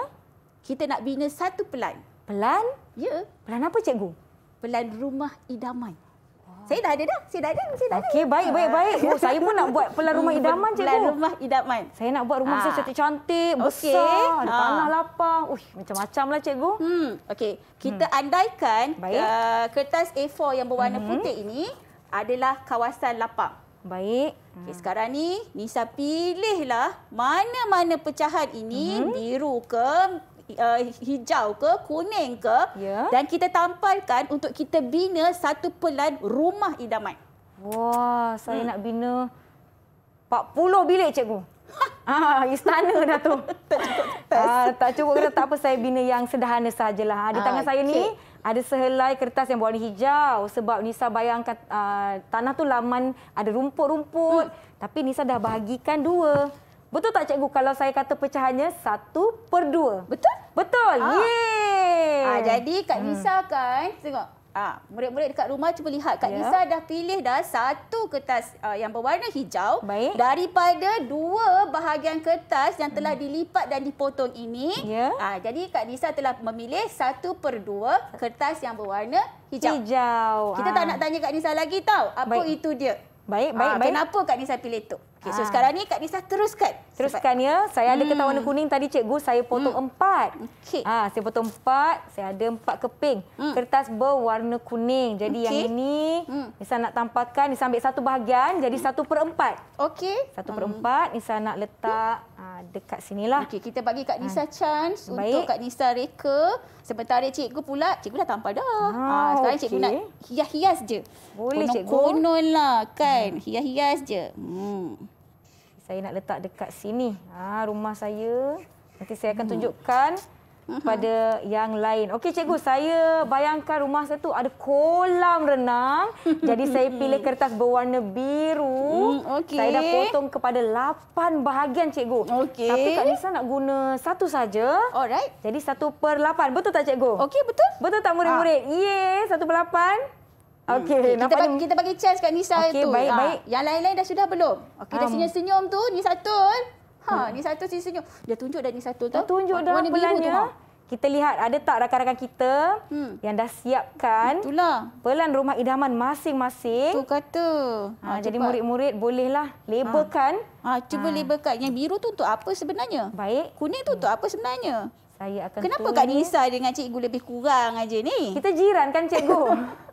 Kita nak bina satu pelan. Pelan? Ya. Pelan apa, cikgu? Pelan rumah idaman. Saya dah ada dah. Saya dah ada. Saya dah ada. Okey, baik, baik, baik. Oh, saya pun nak buat pelan rumah idaman, cikgu. Pelan rumah idaman. Saya nak buat rumah ah. saya cantik-cantik, besar, okay. Ah. tanah lapang. Uy, macam-macam lah, cikgu. Hmm. Okey, kita hmm. andaikan uh, kertas A4 yang berwarna hmm. putih ini adalah kawasan lapang. Baik. Okay, hmm. sekarang ni Nisa pilihlah mana-mana pecahan ini hmm. biru ke uh, hijau ke kuning ke ya. dan kita tampalkan untuk kita bina satu pelan rumah idaman. Wah, saya hmm. nak bina 40 bilik cikgu. Ah, istana dah tu. tak cukup ha, tak. Ah, tak cukup tak apa saya bina yang sederhana sajalah. Di ah, tangan saya ni ada sehelai kertas yang berwarna hijau sebab Nisa bayangkan uh, tanah tu laman ada rumput-rumput hmm. tapi Nisa dah bahagikan dua. Betul tak cikgu kalau saya kata pecahannya satu per dua. Betul. Betul. Ah. Yeay. Ah, jadi Kak hmm. Nisa kan, tengok. Ah, Murid-murid dekat rumah cuba lihat. Kak ya. Nisa dah pilih dah satu kertas uh, yang berwarna hijau. Baik. Daripada dua bahagian kertas yang telah hmm. dilipat dan dipotong ini. Yeah. Ah, jadi Kak Nisa telah memilih satu per dua kertas yang berwarna hijau. hijau. Kita ah. tak nak tanya Kak Nisa lagi tau apa baik. itu dia. Baik, baik, ah, baik. Kenapa Kak Nisa pilih itu? Okay, so ah. sekarang ni Kak Nisa teruskan. Teruskan ya. Saya ada hmm. ketan warna kuning tadi cikgu saya potong hmm. empat. Okay. Ha, saya potong empat. Saya ada empat keping. Hmm. Kertas berwarna kuning. Jadi okay. yang ini hmm. Nisa nak tampakkan. Nisa ambil satu bahagian. Jadi hmm. satu per empat. Okey. Satu per hmm. empat. Nisa nak letak hmm. dekat sinilah. Okey kita bagi Kak Nisa ha. chance Baik. untuk Kak Nisa reka. Sementara cikgu pula. Cikgu dah tampak dah. Ha, ha, sekarang okay. cikgu nak hias-hias je. Boleh konon -konon cikgu. Konon-konon lah kan. Hias-hias hmm. je. Hmm saya nak letak dekat sini. Ha, rumah saya. Nanti saya akan hmm. tunjukkan kepada hmm. yang lain. Okey cikgu, saya bayangkan rumah saya tu ada kolam renang. Jadi saya pilih kertas berwarna biru. Hmm, okay. Saya dah potong kepada lapan bahagian cikgu. Okay. Tapi Kak Nisa nak guna satu saja. Alright. Jadi satu per lapan, Betul tak cikgu? Okey, betul. Betul tak murid-murid? Ha. satu per lapan. Okey, okay, kita bagi, kita bagi chance kat Nisa okay, tu. Baik, ha. baik. Yang lain-lain dah sudah belum? Okey, um. senyum-senyum tu ni satu, Ha, hmm. ni satu si senyum. Dia tunjuk dah ni satu. tu. tunjuk dah warna biru Kita lihat ada tak rakan-rakan kita hmm. yang dah siapkan Itulah. pelan rumah idaman masing-masing. Tu kata. Ha, ha, jadi murid-murid bolehlah ha. labelkan. Ha. Ha, cuba ha. labelkan. Yang biru tu untuk apa sebenarnya? Baik. Kuning tu hmm. untuk apa sebenarnya? Saya akan Kenapa tulis. Kak Nisa dengan cikgu lebih kurang aja ni? Kita jiran kan cikgu?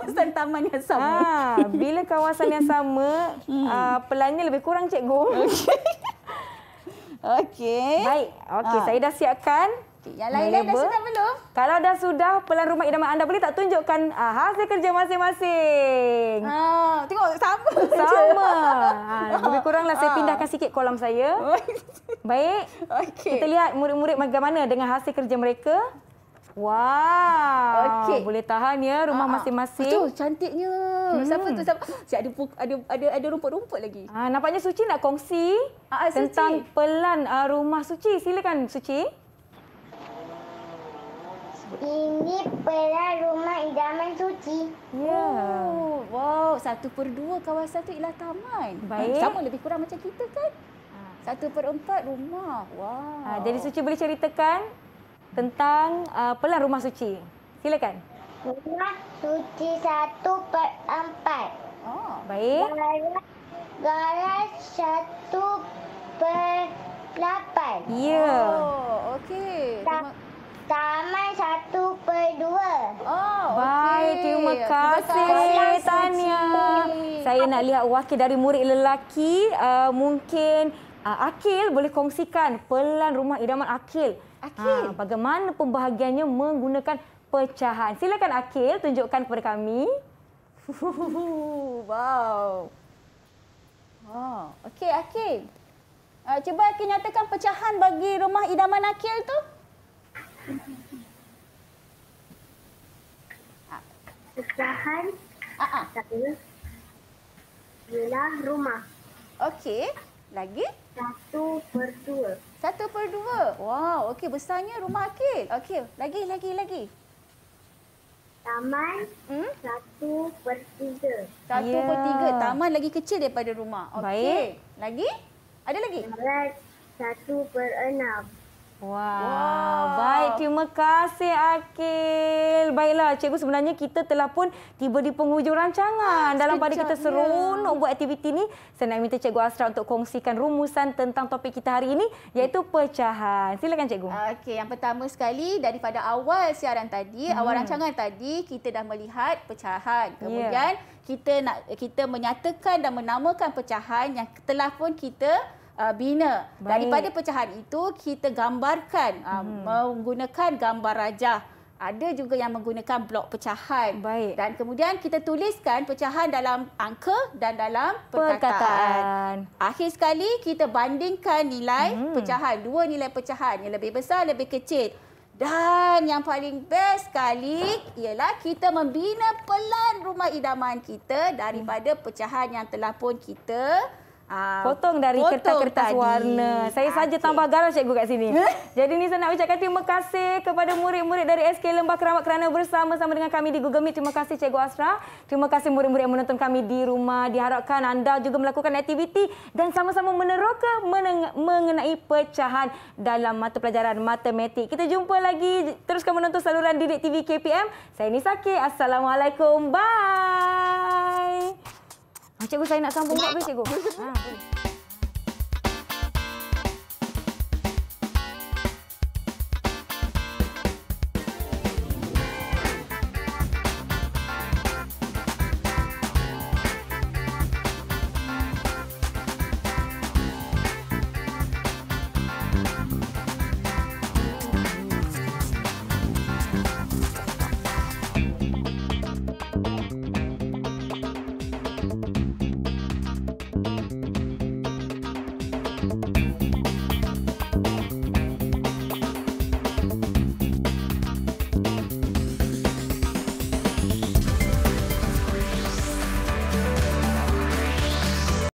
kawasan taman yang sama. Ha, bila kawasan yang sama, uh, pelannya lebih kurang cikgu. Okey. Okey. Baik. Okey, ha. saya dah siapkan. Okay, yang lain-lain dah sudah belum? Kalau dah sudah, pelan rumah idaman anda boleh tak tunjukkan uh, hasil kerja masing-masing? Ha, tengok, sama Sama. ha. Lebih kuranglah saya ha. pindahkan sikit kolam saya. Baik. Okay. Kita lihat murid-murid bagaimana dengan hasil kerja mereka. Wah. Wow. Okey. Boleh tahan ya rumah ah, ah. masing-masing. Betul, cantiknya. Hmm. Siapa tu siapa? Si ada ada ada ada rumput-rumput lagi. Ah nampaknya Suci nak kongsi Aa, ah, Suci. tentang pelan uh, rumah Suci. Silakan Suci. Ini pelan rumah idaman Suci. Ya. Yeah. Oh, wow, satu per dua kawasan tu ialah taman. Baik. Sama lebih kurang macam kita kan? Satu per empat rumah. Wow. Ha, jadi Suci boleh ceritakan tentang uh, pelan rumah suci. Silakan. Rumah suci satu per empat. Oh, baik. Garas, garas satu per lapan. Ya. Yeah. Oh, okey. Taman, satu per dua. Oh, okey. Baik, terima kasih. Terima kasih. Tanya. Saya nak lihat wakil dari murid lelaki. Uh, mungkin uh, Akil boleh kongsikan pelan rumah idaman Akil. Akil. Ha, bagaimana pembahagiannya menggunakan pecahan? Silakan Akil tunjukkan kepada kami. Wow. Oh, okey Akil. Uh, cuba Akil nyatakan pecahan bagi rumah idaman Akil tu. Pecahan uh ah, -uh. satu ialah rumah. Okey, lagi? Satu per dua. Satu per dua. Wow, okey besarnya rumah Akil. Okey, lagi, lagi, lagi. Taman hmm? satu per tiga. Satu yeah. per tiga. Ya. Taman lagi kecil daripada rumah. Okey, lagi? Ada lagi? satu per enam. Wow. wow, baik. Terima kasih, Akil. Baiklah, cikgu sebenarnya kita telah pun tiba di penghujung rancangan. Ah, Dalam pada kita seronok buat aktiviti ini, saya nak minta cikgu Astra untuk kongsikan rumusan tentang topik kita hari ini, iaitu pecahan. Silakan, cikgu. Okey, yang pertama sekali, daripada awal siaran tadi, hmm. awal rancangan tadi, kita dah melihat pecahan. Ya. Kemudian, yeah. kita nak kita menyatakan dan menamakan pecahan yang telah pun kita uh, bina. Baik. Daripada pecahan itu kita gambarkan uh, hmm. menggunakan gambar rajah. Ada juga yang menggunakan blok pecahan. Baik. Dan kemudian kita tuliskan pecahan dalam angka dan dalam perkataan. perkataan. Akhir sekali kita bandingkan nilai hmm. pecahan. Dua nilai pecahan yang lebih besar, lebih kecil. Dan yang paling best sekali ialah kita membina pelan rumah idaman kita daripada pecahan yang telah pun kita Uh, potong dari kertas-kertas warna. Saya okay. Ah, saja tambah garam cikgu kat sini. Eh? Jadi ni saya nak ucapkan terima kasih kepada murid-murid dari SK Lembah Keramat kerana bersama-sama dengan kami di Google Meet. Terima kasih cikgu Asra. Terima kasih murid-murid yang menonton kami di rumah. Diharapkan anda juga melakukan aktiviti dan sama-sama meneroka mengenai pecahan dalam mata pelajaran matematik. Kita jumpa lagi teruskan menonton saluran Didik TV KPM. Saya Nisa K. Assalamualaikum. Bye. Ah, cikgu saya nak sambung tak boleh cikgu? Ha.